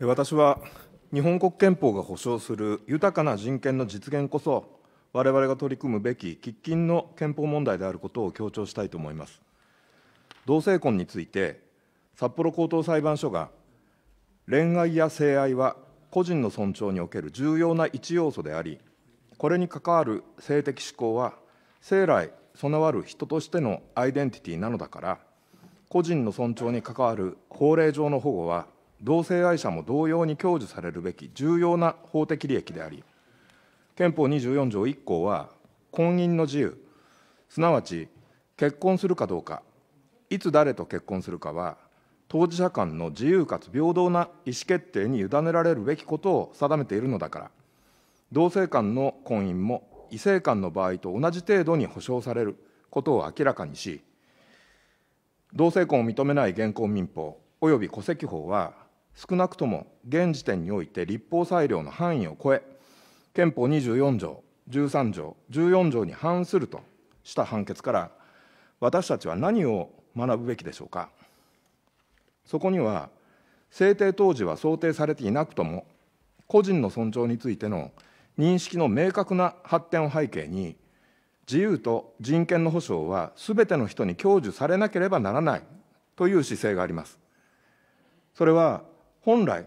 私は日本国憲法が保障する豊かな人権の実現こそ我々が取り組むべき喫緊の憲法問題であることを強調したいと思います同性婚について札幌高等裁判所が恋愛や性愛は個人の尊重における重要な一要素でありこれに関わる性的指向は生来備わる人としてのアイデンティティなのだから個人の尊重に関わる法令上の保護は、同性愛者も同様に享受されるべき重要な法的利益であり、憲法24条1項は、婚姻の自由、すなわち結婚するかどうか、いつ誰と結婚するかは、当事者間の自由かつ平等な意思決定に委ねられるべきことを定めているのだから、同性間の婚姻も異性間の場合と同じ程度に保障されることを明らかにし、同性婚を認めない現行民法及び戸籍法は、少なくとも現時点において立法裁量の範囲を超え、憲法24条、13条、14条に反するとした判決から、私たちは何を学ぶべきでしょうか。そこには、制定当時は想定されていなくとも、個人の尊重についての認識の明確な発展を背景に、自由と人権の保障はすべての人に享受されなければならないという姿勢があります。それは本来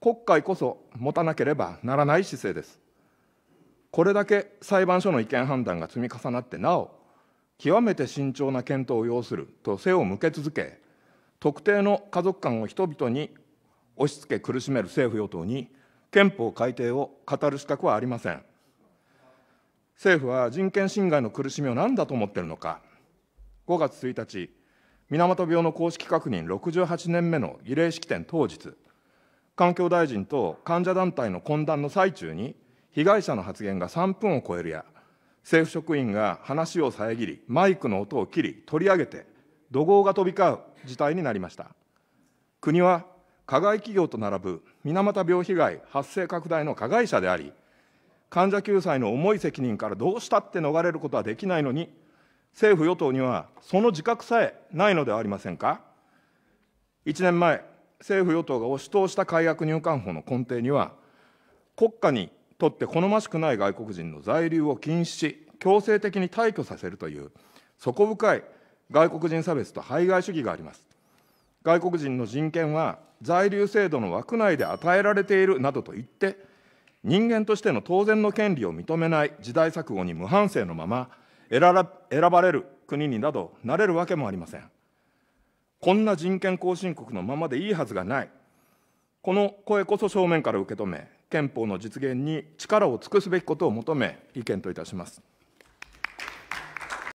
国会こそ持たなければならない姿勢です。これだけ裁判所の違憲判断が積み重なってなお極めて慎重な検討を要すると背を向け続け特定の家族間を人々に押し付け苦しめる政府与党に憲法改定を語る資格はありません。政府は人権侵害の苦しみを何だと思っているのか、5月1日、水俣病の公式確認68年目の慰霊式典当日、環境大臣と患者団体の懇談の最中に、被害者の発言が3分を超えるや、政府職員が話を遮り、マイクの音を切り、取り上げて、怒号が飛び交う事態になりました。国は加害企業と並ぶ水俣病被害発生拡大の加害者であり、患者救済の重い責任からどうしたって逃れることはできないのに、政府・与党にはその自覚さえないのではありませんか。1年前、政府・与党が押し通した改悪入管法の根底には、国家にとって好ましくない外国人の在留を禁止し、強制的に退去させるという、底深い外国人差別と排外主義があります。外国人の人権は在留制度の枠内で与えられているなどと言って、人間としての当然の権利を認めない時代錯誤に無反省のまま選ばれる国になどなれるわけもありません。こんな人権後進国のままでいいはずがない。この声こそ正面から受け止め、憲法の実現に力を尽くすべきことを求め、意見といたします。